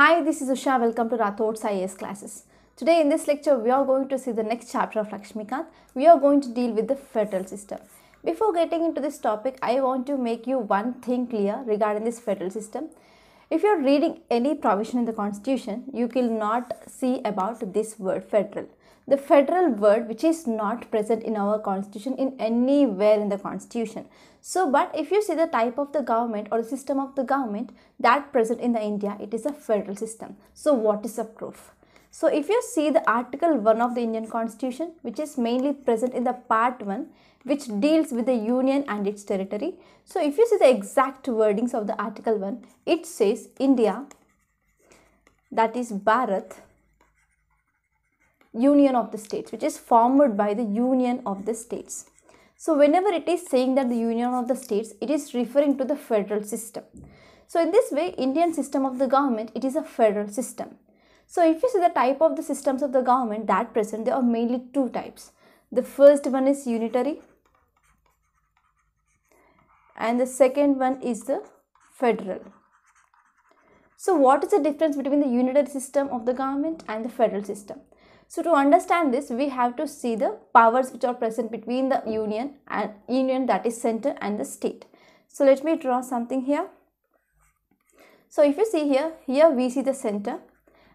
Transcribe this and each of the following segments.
Hi, this is Usha. Welcome to Rathod's IAS classes. Today in this lecture, we are going to see the next chapter of Lakshmikant. We are going to deal with the federal system. Before getting into this topic, I want to make you one thing clear regarding this federal system. If you are reading any provision in the constitution, you will not see about this word federal. The federal word which is not present in our constitution in anywhere in the constitution. So, but if you see the type of the government or the system of the government that present in the India, it is a federal system. So, what is the proof? So, if you see the article 1 of the Indian constitution, which is mainly present in the part 1, which deals with the union and its territory. So, if you see the exact wordings of the article 1, it says India, that is Bharat, union of the states, which is formed by the union of the states. So whenever it is saying that the union of the states, it is referring to the federal system. So in this way, Indian system of the government, it is a federal system. So if you see the type of the systems of the government that present, there are mainly two types. The first one is unitary and the second one is the federal. So what is the difference between the unitary system of the government and the federal system? So to understand this, we have to see the powers which are present between the union and union that is center and the state. So let me draw something here. So if you see here, here we see the center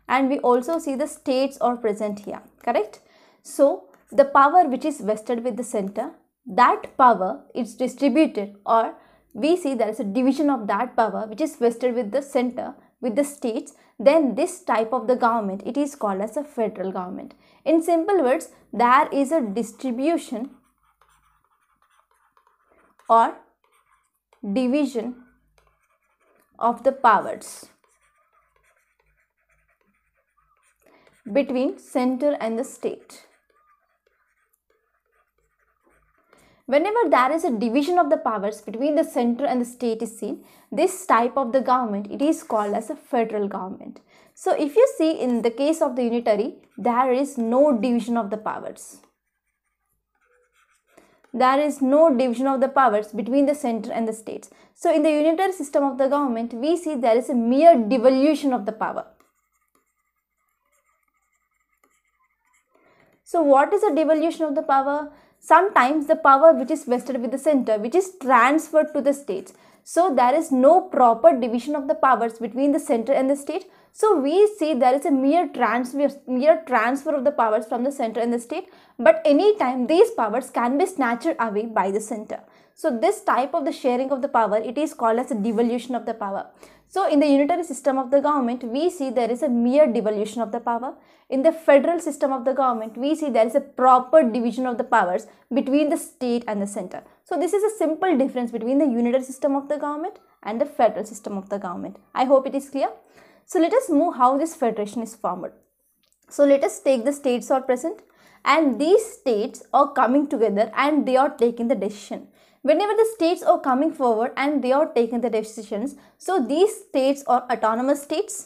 and we also see the states are present here, correct? So the power which is vested with the center, that power is distributed or we see there is a division of that power which is vested with the center with the states then this type of the government it is called as a federal government. In simple words, there is a distribution or division of the powers between center and the state. Whenever there is a division of the powers between the center and the state is seen, this type of the government, it is called as a federal government. So if you see in the case of the unitary, there is no division of the powers. There is no division of the powers between the center and the states. So in the unitary system of the government, we see there is a mere devolution of the power. So what is a devolution of the power? sometimes the power which is vested with the center which is transferred to the states so there is no proper division of the powers between the center and the state so we see there is a mere transfer mere transfer of the powers from the center and the state but any time these powers can be snatched away by the center so this type of the sharing of the power it is called as a devolution of the power so in the unitary system of the government, we see there is a mere devolution of the power. In the federal system of the government, we see there is a proper division of the powers between the state and the center. So this is a simple difference between the unitary system of the government and the federal system of the government. I hope it is clear. So let us move how this federation is formed. So let us take the states are present and these states are coming together and they are taking the decision whenever the states are coming forward and they are taking the decisions so these states are autonomous states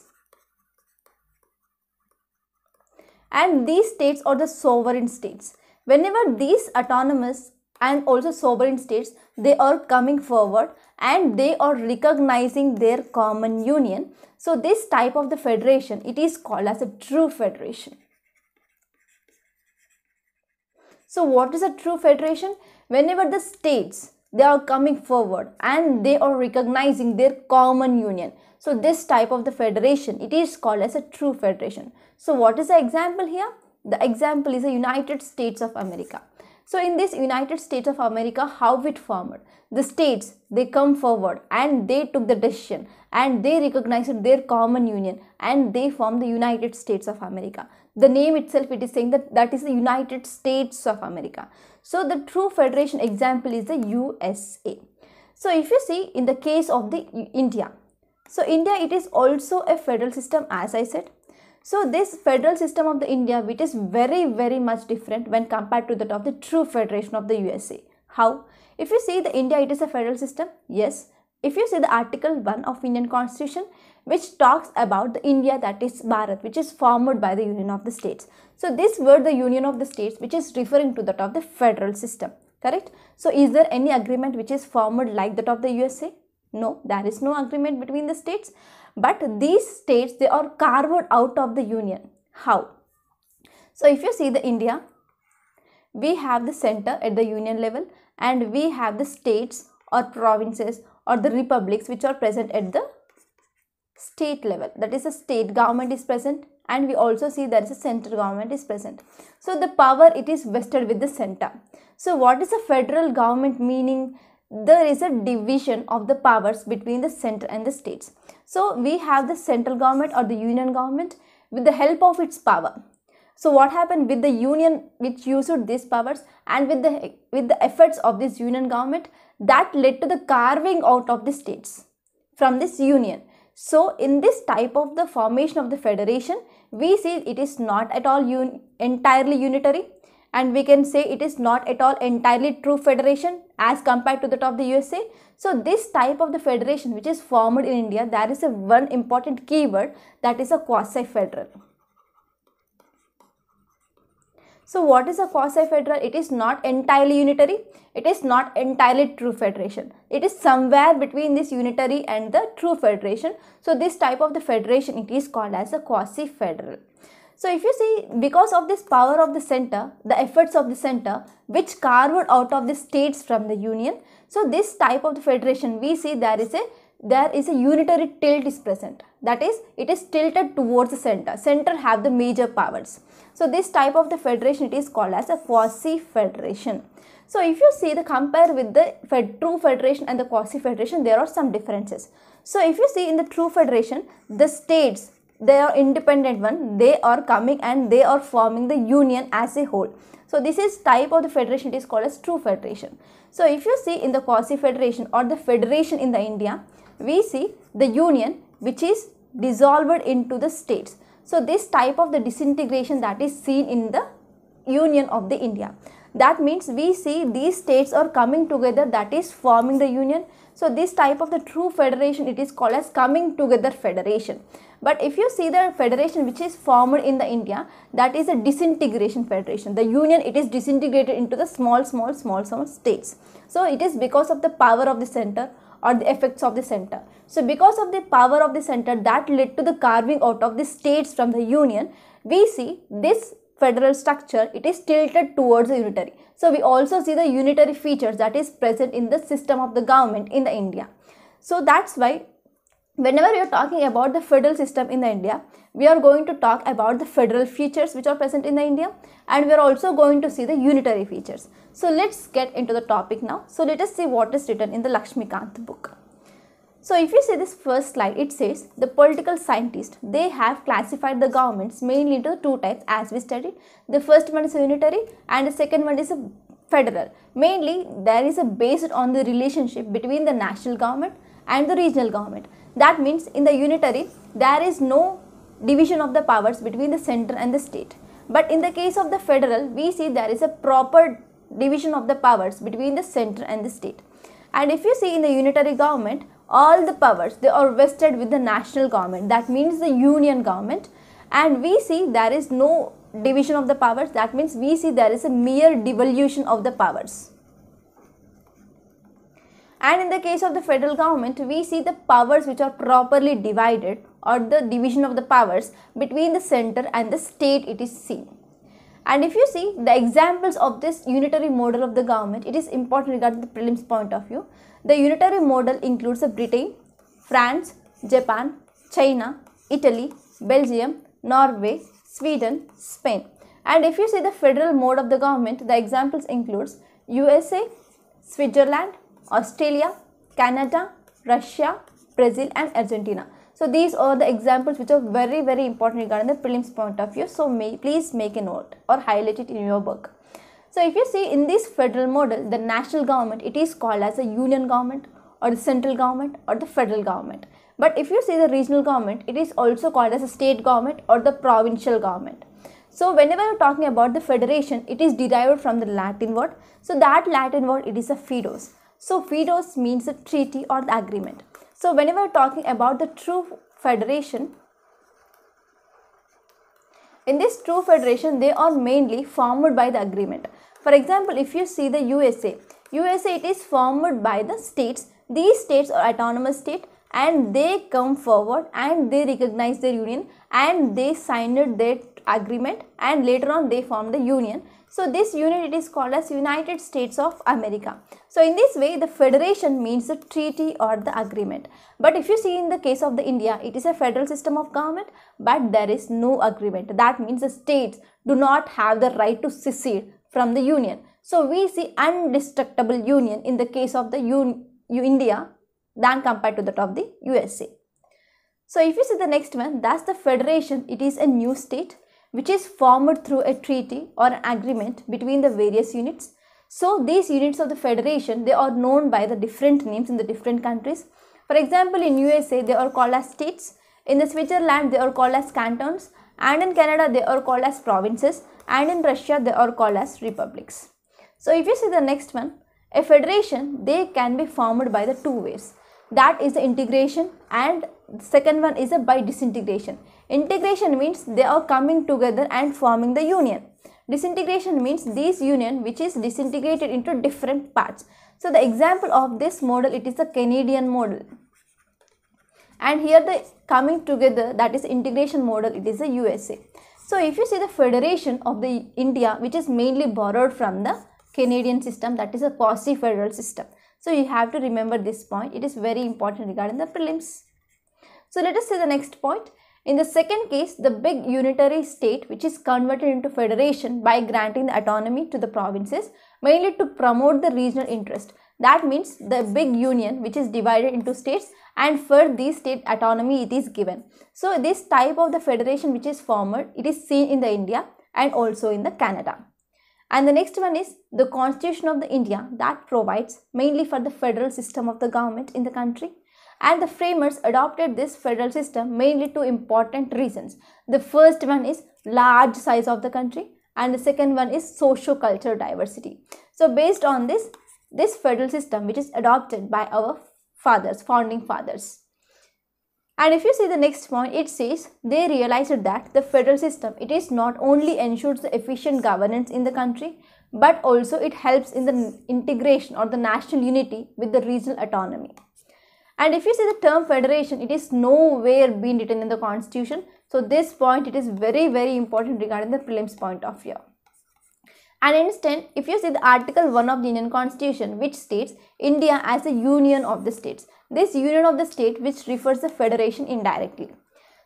and these states are the sovereign states whenever these autonomous and also sovereign states they are coming forward and they are recognizing their common union so this type of the federation it is called as a true federation so what is a true federation? Whenever the states they are coming forward and they are recognizing their common union. So this type of the federation, it is called as a true federation. So what is the example here? The example is the United States of America. So in this United States of America, how it formed? The states, they come forward and they took the decision and they recognized their common union and they formed the United States of America the name itself it is saying that that is the united states of america so the true federation example is the usa so if you see in the case of the india so india it is also a federal system as i said so this federal system of the india which is very very much different when compared to that of the true federation of the usa how if you see the india it is a federal system yes if you see the Article 1 of Indian Constitution, which talks about the India that is Bharat, which is formed by the Union of the States. So this word the Union of the States, which is referring to that of the federal system, correct? So is there any agreement which is formed like that of the USA? No, there is no agreement between the states. But these states, they are carved out of the union. How? So if you see the India, we have the center at the union level and we have the states or provinces or the republics which are present at the state level that is a state government is present and we also see there is a central government is present so the power it is vested with the center so what is a federal government meaning there is a division of the powers between the center and the states so we have the central government or the union government with the help of its power so what happened with the union which used these powers and with the, with the efforts of this union government that led to the carving out of the states from this union. So in this type of the formation of the federation, we see it is not at all un entirely unitary and we can say it is not at all entirely true federation as compared to that of the USA. So this type of the federation which is formed in India, there is a one important keyword that is a quasi-federal. So what is a quasi-federal? It is not entirely unitary. It is not entirely true federation. It is somewhere between this unitary and the true federation. So this type of the federation, it is called as a quasi-federal. So if you see, because of this power of the center, the efforts of the center, which carved out of the states from the union, so this type of the federation, we see there is a there is a unitary tilt is present that is it is tilted towards the center center have the major powers so this type of the federation it is called as a quasi federation so if you see the compare with the fed, true federation and the quasi federation there are some differences so if you see in the true federation the states they are independent one they are coming and they are forming the union as a whole so this is type of the federation it is called as true federation so if you see in the quasi federation or the federation in the india we see the union which is dissolved into the states. So this type of the disintegration that is seen in the union of the India. That means we see these states are coming together that is forming the union. So this type of the true federation it is called as coming together federation. But if you see the federation which is formed in the India that is a disintegration federation. The union it is disintegrated into the small small small small states. So it is because of the power of the center or the effects of the center. So because of the power of the center that led to the carving out of the states from the union, we see this federal structure, it is tilted towards the unitary. So we also see the unitary features that is present in the system of the government in the India. So that's why whenever we are talking about the federal system in the india we are going to talk about the federal features which are present in the india and we are also going to see the unitary features so let's get into the topic now so let us see what is written in the lakshmikant book so if you see this first slide it says the political scientists they have classified the governments mainly into two types as we studied the first one is unitary and the second one is federal mainly there is a based on the relationship between the national government and the regional government that means in the unitary, there is no division of the powers between the center and the state. But in the case of the federal, we see there is a proper division of the powers between the center and the state. And if you see in the unitary government, all the powers, they are vested with the national government. That means the union government. And we see there is no division of the powers. That means we see there is a mere devolution of the powers. And in the case of the federal government, we see the powers which are properly divided or the division of the powers between the center and the state it is seen. And if you see the examples of this unitary model of the government, it is important regarding the prelims point of view. The unitary model includes Britain, France, Japan, China, Italy, Belgium, Norway, Sweden, Spain. And if you see the federal mode of the government, the examples includes USA, Switzerland, Australia, Canada, Russia, Brazil and Argentina. So these are the examples which are very very important regarding the prelims point of view. So may, please make a note or highlight it in your book. So if you see in this federal model, the national government, it is called as a union government or the central government or the federal government. But if you see the regional government, it is also called as a state government or the provincial government. So whenever you're talking about the federation, it is derived from the Latin word. So that Latin word, it is a fidos. So FIDOS means a treaty or the agreement. So whenever talking about the true federation, in this true federation, they are mainly formed by the agreement. For example, if you see the USA, USA it is formed by the states. These states are autonomous state and they come forward and they recognize their union and they signed their agreement and later on they formed the union. So this unit it is called as United States of America. So in this way the federation means the treaty or the agreement. But if you see in the case of the India it is a federal system of government but there is no agreement. That means the states do not have the right to secede from the union. So we see undestructible union in the case of the un India than compared to that of the USA. So if you see the next one, that's the federation. It is a new state which is formed through a treaty or an agreement between the various units. So these units of the federation, they are known by the different names in the different countries. For example, in USA, they are called as states. In the Switzerland, they are called as cantons. And in Canada, they are called as provinces. And in Russia, they are called as republics. So if you see the next one, a federation, they can be formed by the two ways. That is the integration and second one is a by disintegration. Integration means they are coming together and forming the union. Disintegration means this union which is disintegrated into different parts. So the example of this model it is the Canadian model. And here the coming together that is integration model it is the USA. So if you see the federation of the India which is mainly borrowed from the Canadian system that is a quasi-federal system. So you have to remember this point. It is very important regarding the prelims. So let us see the next point. In the second case, the big unitary state which is converted into federation by granting the autonomy to the provinces mainly to promote the regional interest. That means the big union which is divided into states and for these state autonomy it is given. So this type of the federation which is formed it is seen in the India and also in the Canada. And the next one is the constitution of the India that provides mainly for the federal system of the government in the country and the framers adopted this federal system mainly two important reasons. The first one is large size of the country and the second one is socio-cultural diversity. So based on this, this federal system which is adopted by our fathers, founding fathers. And if you see the next point, it says they realized that the federal system, it is not only ensures the efficient governance in the country, but also it helps in the integration or the national unity with the regional autonomy. And if you see the term federation, it is nowhere been written in the constitution. So this point, it is very, very important regarding the prelims point of view. And instead, if you see the article 1 of the Indian constitution, which states India as a union of the states. This union of the state which refers the federation indirectly.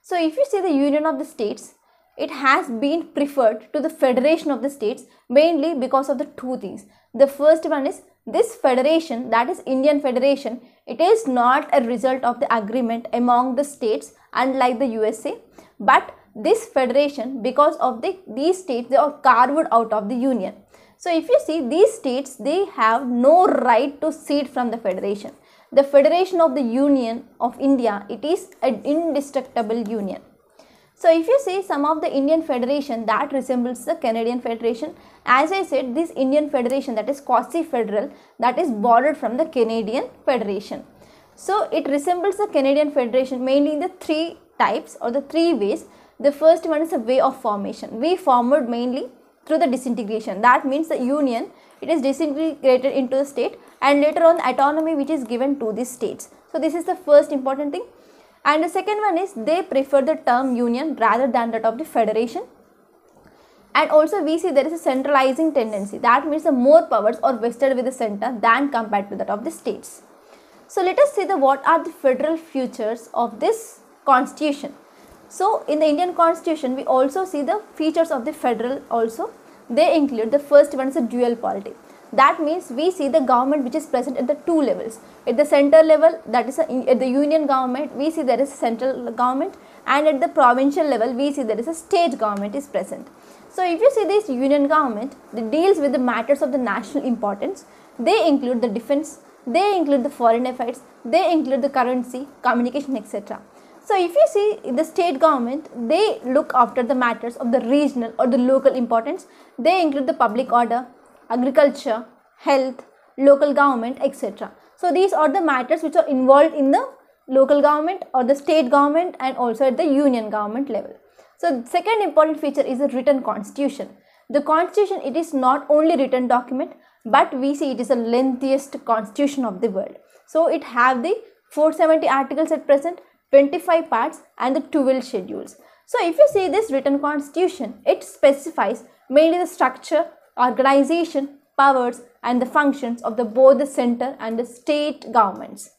So if you see the union of the states, it has been preferred to the federation of the states mainly because of the two things. The first one is this federation that is Indian federation it is not a result of the agreement among the states unlike the USA but this federation because of the these states they are carved out of the union. So if you see these states they have no right to secede from the federation. The federation of the Union of India it is an indestructible union. So if you see some of the Indian federation that resembles the Canadian federation, as I said this Indian federation that is quasi federal that is borrowed from the Canadian federation. So it resembles the Canadian federation mainly in the three types or the three ways. The first one is a way of formation. We formed mainly through the disintegration that means the union it is disintegrated into the state and later on autonomy which is given to the states. So this is the first important thing. And the second one is they prefer the term union rather than that of the federation. And also we see there is a centralizing tendency. That means the more powers are vested with the center than compared to that of the states. So let us see the what are the federal features of this constitution. So in the Indian constitution we also see the features of the federal also. They include the first one is a dual polity that means we see the government which is present at the two levels at the center level that is a, at the union government we see there is a central government and at the provincial level we see there is a state government is present so if you see this union government that deals with the matters of the national importance they include the defense they include the foreign affairs they include the currency communication etc so if you see the state government, they look after the matters of the regional or the local importance. They include the public order, agriculture, health, local government, etc. So these are the matters which are involved in the local government or the state government and also at the union government level. So second important feature is the written constitution. The constitution it is not only written document but we see it is the lengthiest constitution of the world. So it have the 470 articles at present, 25 parts and the 12 schedules. So if you see this written constitution, it specifies mainly the structure, organization, powers and the functions of the, both the center and the state governments.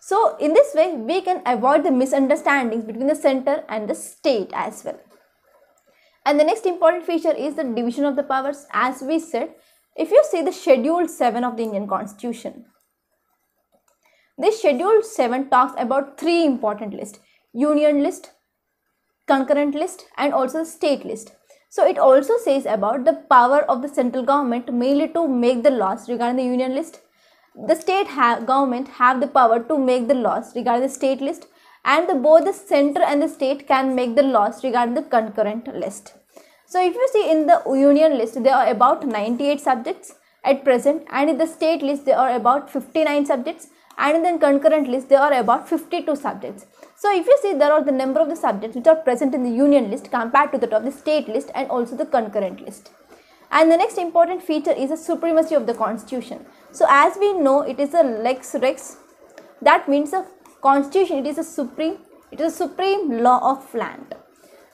So in this way, we can avoid the misunderstandings between the center and the state as well. And the next important feature is the division of the powers as we said, if you see the Schedule 7 of the Indian Constitution. This Schedule 7 talks about three important lists, Union list, concurrent list and also state list. So it also says about the power of the central government mainly to make the laws regarding the union list. The state ha government have the power to make the laws regarding the state list and the, both the center and the state can make the laws regarding the concurrent list. So if you see in the union list there are about 98 subjects at present and in the state list there are about 59 subjects and in the concurrent list there are about 52 subjects. So if you see there are the number of the subjects which are present in the union list compared to that of the state list and also the concurrent list. And the next important feature is the supremacy of the constitution. So as we know it is a lex rex that means a constitution it is a supreme it is a supreme law of land.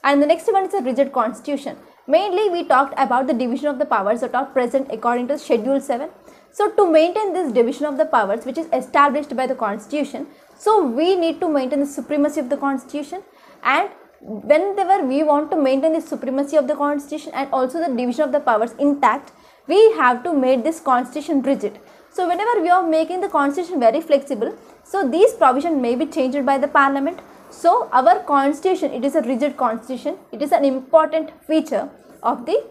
And the next one is a rigid constitution. Mainly we talked about the division of the powers that are present according to schedule 7. So to maintain this division of the powers which is established by the constitution so we need to maintain the supremacy of the constitution and whenever we want to maintain the supremacy of the constitution and also the division of the powers intact, we have to make this constitution rigid. So whenever we are making the constitution very flexible, so these provisions may be changed by the parliament. So our constitution, it is a rigid constitution. It is an important feature of the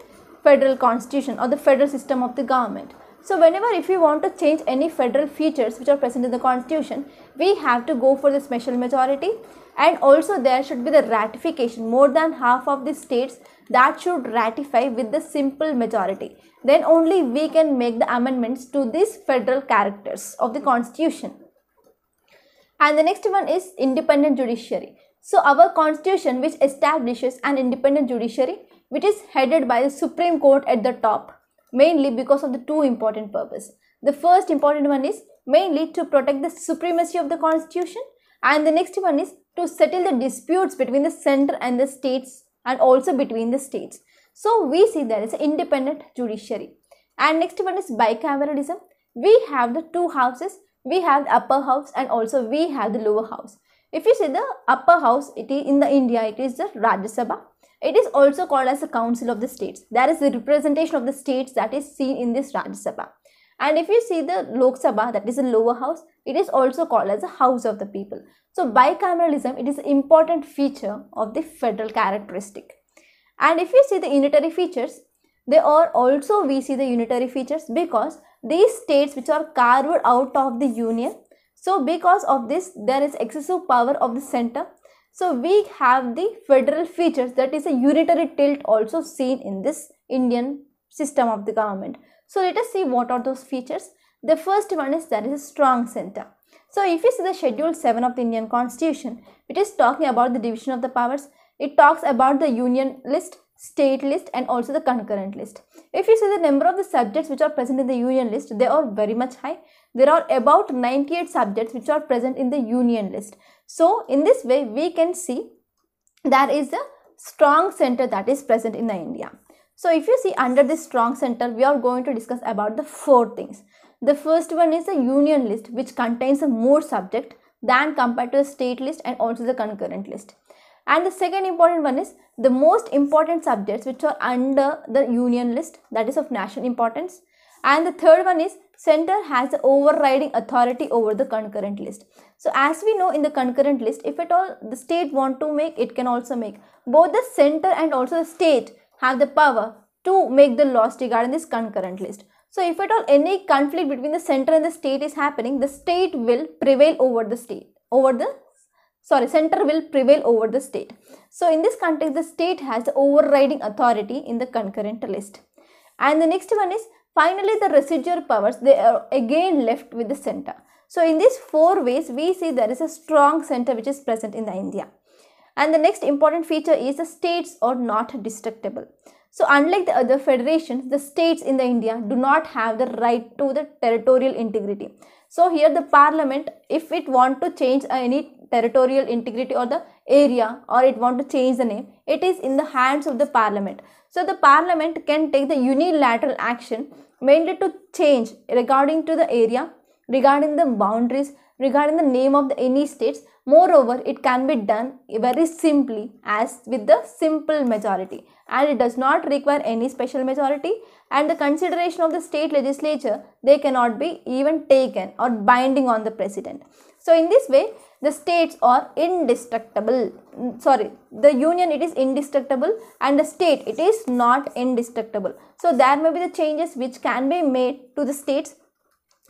federal constitution or the federal system of the government. So whenever if we want to change any federal features which are present in the constitution, we have to go for the special majority and also there should be the ratification more than half of the states that should ratify with the simple majority. Then only we can make the amendments to these federal characters of the constitution. And the next one is independent judiciary. So our constitution which establishes an independent judiciary which is headed by the Supreme Court at the top mainly because of the two important purpose. The first important one is mainly to protect the supremacy of the constitution and the next one is to settle the disputes between the center and the states and also between the states. So we see there is an independent judiciary. And next one is bicameralism. We have the two houses. We have the upper house and also we have the lower house. If you see the upper house, it is in the India, it is the Rajya Sabha it is also called as a Council of the States. That is the representation of the states that is seen in this Raj Sabha. And if you see the Lok Sabha, that is the lower house, it is also called as a House of the People. So bicameralism, it is an important feature of the federal characteristic. And if you see the unitary features, they are also we see the unitary features because these states which are carved out of the union. So because of this, there is excessive power of the center so we have the federal features that is a unitary tilt also seen in this Indian system of the government. So let us see what are those features. The first one is there is a strong center. So if you see the schedule 7 of the Indian constitution, it is talking about the division of the powers. It talks about the union list, state list and also the concurrent list. If you see the number of the subjects which are present in the union list, they are very much high. There are about 98 subjects which are present in the union list. So in this way we can see there is a strong center that is present in the India. So if you see under this strong center we are going to discuss about the four things. The first one is a union list which contains more subject than compared to the state list and also the concurrent list. And the second important one is the most important subjects which are under the union list that is of national importance. And the third one is center has the overriding authority over the concurrent list. So as we know in the concurrent list, if at all the state want to make, it can also make. Both the center and also the state have the power to make the laws regarding this concurrent list. So if at all any conflict between the center and the state is happening, the state will prevail over the state, over the, sorry, center will prevail over the state. So in this context, the state has the overriding authority in the concurrent list. And the next one is finally the residual powers, they are again left with the center. So in these four ways, we see there is a strong center which is present in the India. And the next important feature is the states are not destructible. So unlike the other federations, the states in the India do not have the right to the territorial integrity. So here the parliament, if it want to change any territorial integrity or the area or it want to change the name, it is in the hands of the parliament. So the parliament can take the unilateral action mainly to change regarding to the area regarding the boundaries, regarding the name of the any states. Moreover, it can be done very simply as with the simple majority and it does not require any special majority and the consideration of the state legislature, they cannot be even taken or binding on the president. So, in this way, the states are indestructible mm, sorry the union it is indestructible and the state it is not indestructible so there may be the changes which can be made to the states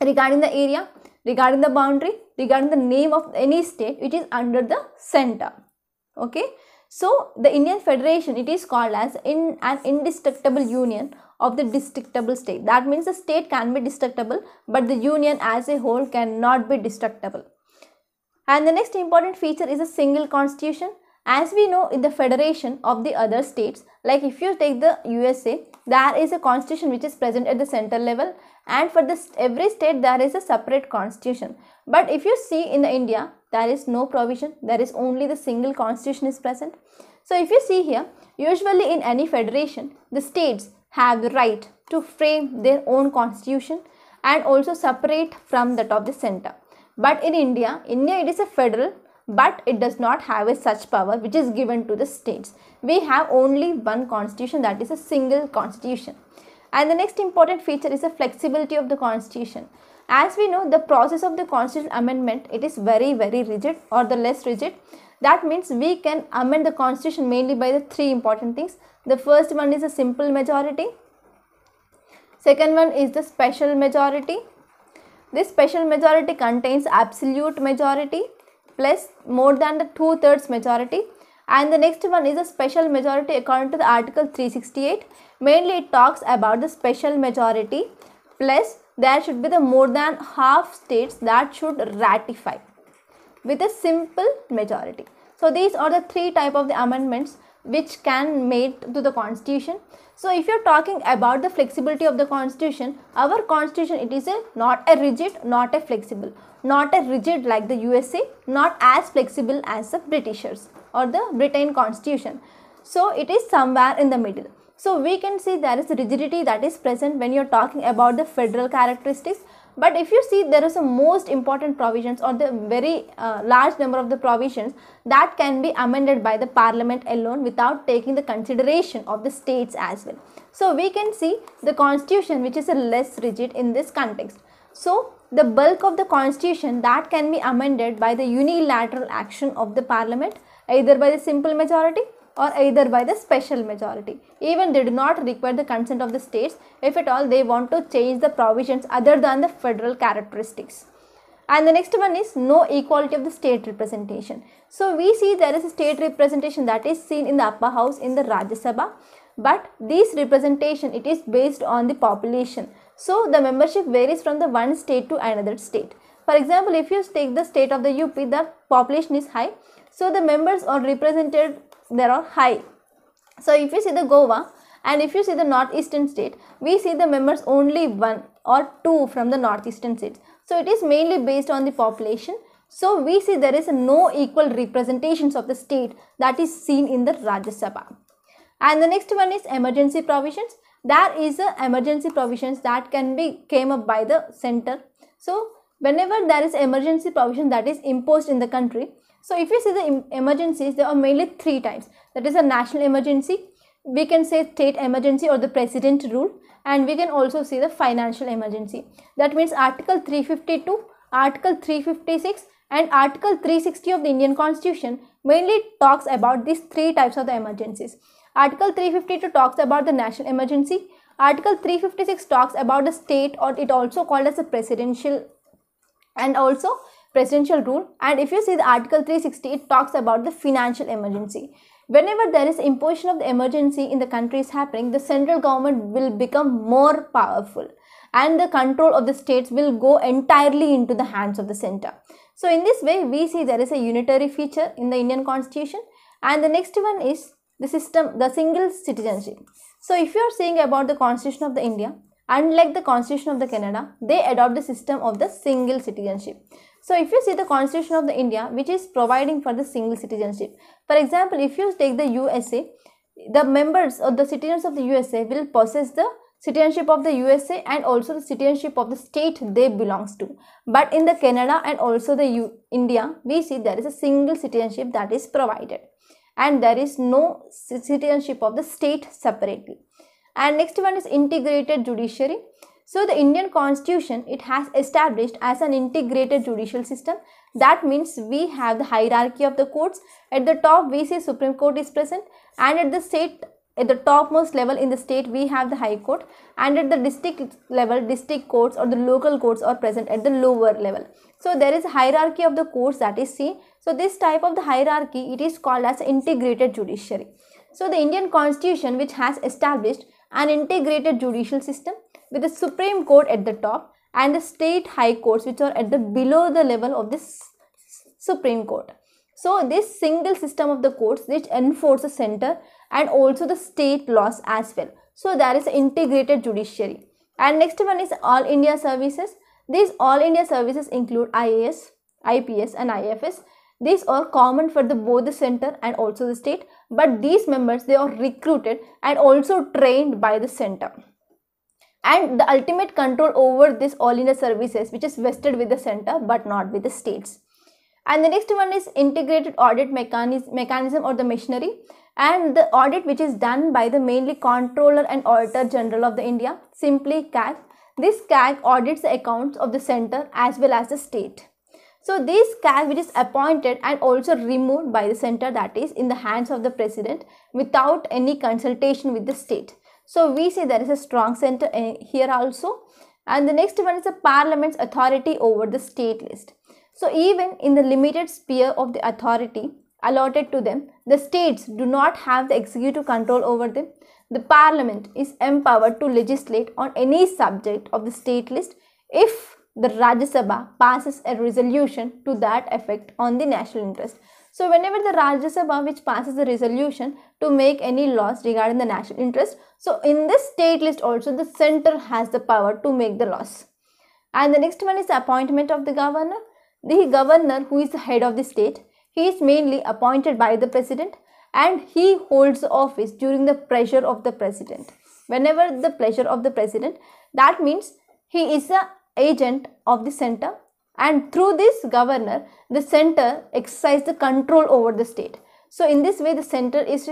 regarding the area, regarding the boundary, regarding the name of any state, it is under the center. Okay. So, the Indian Federation, it is called as in an indestructible union of the destructible state. That means the state can be destructible, but the union as a whole cannot be destructible. And the next important feature is a single constitution. As we know in the federation of the other states, like if you take the USA, there is a constitution which is present at the center level and for this every state there is a separate constitution but if you see in the india there is no provision there is only the single constitution is present so if you see here usually in any federation the states have the right to frame their own constitution and also separate from that of the center but in india india it is a federal but it does not have a such power which is given to the states we have only one constitution that is a single constitution and the next important feature is the flexibility of the constitution. As we know, the process of the constitution amendment, it is very, very rigid or the less rigid. That means we can amend the constitution mainly by the three important things. The first one is a simple majority. Second one is the special majority. This special majority contains absolute majority plus more than the two-thirds majority and the next one is a special majority according to the article 368. Mainly it talks about the special majority plus there should be the more than half states that should ratify with a simple majority. So these are the three type of the amendments which can made to the constitution. So if you're talking about the flexibility of the constitution, our constitution it is a not a rigid, not a flexible, not a rigid like the USA, not as flexible as the Britishers or the Britain constitution. So it is somewhere in the middle. So we can see there is rigidity that is present when you're talking about the federal characteristics. But if you see there is a most important provisions or the very uh, large number of the provisions that can be amended by the parliament alone without taking the consideration of the states as well. So we can see the constitution which is less rigid in this context. So the bulk of the constitution that can be amended by the unilateral action of the parliament either by the simple majority or either by the special majority. Even they do not require the consent of the states if at all they want to change the provisions other than the federal characteristics. And the next one is no equality of the state representation. So we see there is a state representation that is seen in the upper house in the Rajya Sabha but this representation it is based on the population. So the membership varies from the one state to another state. For example, if you take the state of the UP, the population is high so the members are represented there are high. So if you see the Goa and if you see the northeastern state, we see the members only one or two from the northeastern states. So it is mainly based on the population. So we see there is no equal representations of the state that is seen in the Rajya Sabha. And the next one is emergency provisions. There is a emergency provisions that can be came up by the center. So whenever there is emergency provision that is imposed in the country, so if you see the emergencies, there are mainly three types. That is a national emergency, we can say state emergency or the president rule and we can also see the financial emergency. That means Article 352, Article 356 and Article 360 of the Indian Constitution mainly talks about these three types of the emergencies. Article 352 talks about the national emergency. Article 356 talks about the state or it also called as a presidential and also presidential rule and if you see the article 360 it talks about the financial emergency whenever there is imposition of the emergency in the country is happening the central government will become more powerful and the control of the states will go entirely into the hands of the center so in this way we see there is a unitary feature in the indian constitution and the next one is the system the single citizenship so if you are saying about the constitution of the india unlike the constitution of the canada they adopt the system of the single citizenship so if you see the constitution of the India which is providing for the single citizenship. For example, if you take the USA, the members or the citizens of the USA will possess the citizenship of the USA and also the citizenship of the state they belongs to. But in the Canada and also the U India, we see there is a single citizenship that is provided and there is no citizenship of the state separately. And next one is integrated judiciary. So the Indian constitution, it has established as an integrated judicial system. That means we have the hierarchy of the courts. At the top, we see Supreme Court is present and at the state at the topmost level in the state we have the high court and at the district level district courts or the local courts are present at the lower level so there is hierarchy of the courts that is seen so this type of the hierarchy it is called as integrated judiciary so the indian constitution which has established an integrated judicial system with the Supreme Court at the top and the state high courts which are at the below the level of this Supreme Court. So this single system of the courts which enforces center and also the state laws as well. So there is integrated judiciary. And next one is all India services. These all India services include IAS, IPS and IFS. These are common for the both the center and also the state. But these members they are recruited and also trained by the center and the ultimate control over this all in the services which is vested with the center but not with the states. And the next one is integrated audit mechanism, mechanism or the machinery and the audit which is done by the mainly controller and auditor general of the India simply CAG. This CAG audits the accounts of the center as well as the state. So this CAG which is appointed and also removed by the center that is in the hands of the president without any consultation with the state. So we see there is a strong center eh, here also. And the next one is the parliament's authority over the state list. So even in the limited sphere of the authority allotted to them, the states do not have the executive control over them. The parliament is empowered to legislate on any subject of the state list if the Rajya Sabha passes a resolution to that effect on the national interest. So whenever the Rajya Sabha which passes a resolution to make any laws regarding the national interest. So in this state list also the center has the power to make the laws. And the next one is the appointment of the governor. The governor who is the head of the state, he is mainly appointed by the president and he holds office during the pleasure of the president. Whenever the pleasure of the president, that means he is the agent of the center and through this governor, the center exercise the control over the state. So in this way the center is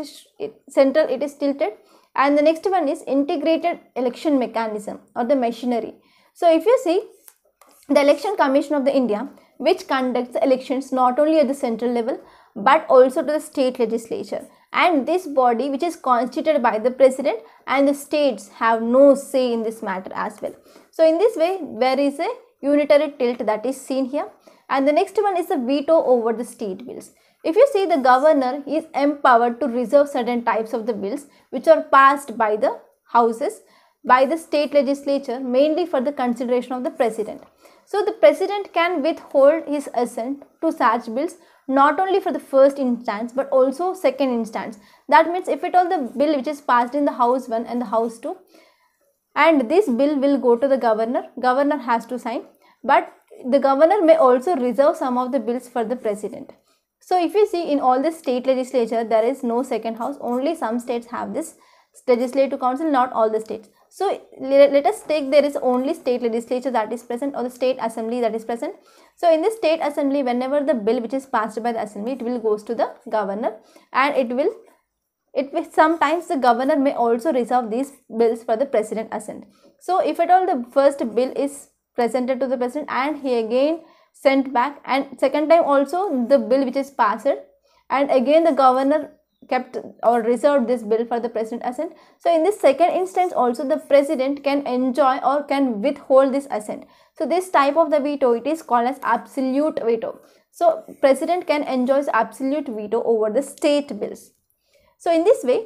central; it is tilted and the next one is integrated election mechanism or the machinery. So if you see the election commission of the India which conducts elections not only at the central level but also to the state legislature and this body which is constituted by the president and the states have no say in this matter as well. So in this way there is a unitary tilt that is seen here and the next one is the veto over the state bills. If you see the governor is empowered to reserve certain types of the bills which are passed by the houses by the state legislature mainly for the consideration of the president. So the president can withhold his assent to such bills not only for the first instance but also second instance. That means if at all the bill which is passed in the house 1 and the house 2 and this bill will go to the governor, governor has to sign but the governor may also reserve some of the bills for the president. So if you see in all the state legislature, there is no second house. Only some states have this legislative council, not all the states. So let us take there is only state legislature that is present or the state assembly that is present. So in the state assembly, whenever the bill which is passed by the assembly, it will goes to the governor and it will it will sometimes the governor may also reserve these bills for the president assent. So if at all the first bill is presented to the president and he again sent back and second time also the bill which is passed and again the governor kept or reserved this bill for the president assent. So in this second instance also the president can enjoy or can withhold this assent. So this type of the veto it is called as absolute veto. So president can enjoy absolute veto over the state bills. So in this way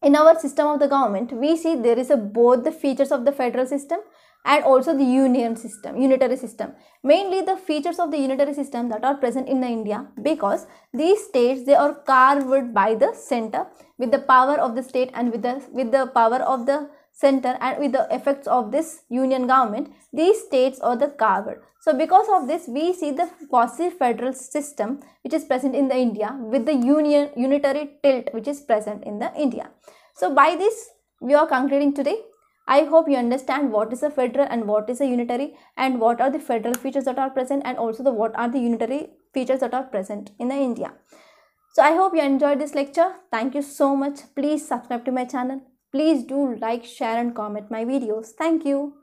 in our system of the government we see there is a both the features of the federal system and also the union system unitary system mainly the features of the unitary system that are present in the india because these states they are carved by the center with the power of the state and with the with the power of the center and with the effects of this union government these states are the carved so because of this we see the quasi federal system which is present in the india with the union unitary tilt which is present in the india so by this we are concluding today I hope you understand what is a federal and what is a unitary and what are the federal features that are present and also the what are the unitary features that are present in the India. So I hope you enjoyed this lecture. Thank you so much. Please subscribe to my channel. Please do like, share and comment my videos. Thank you.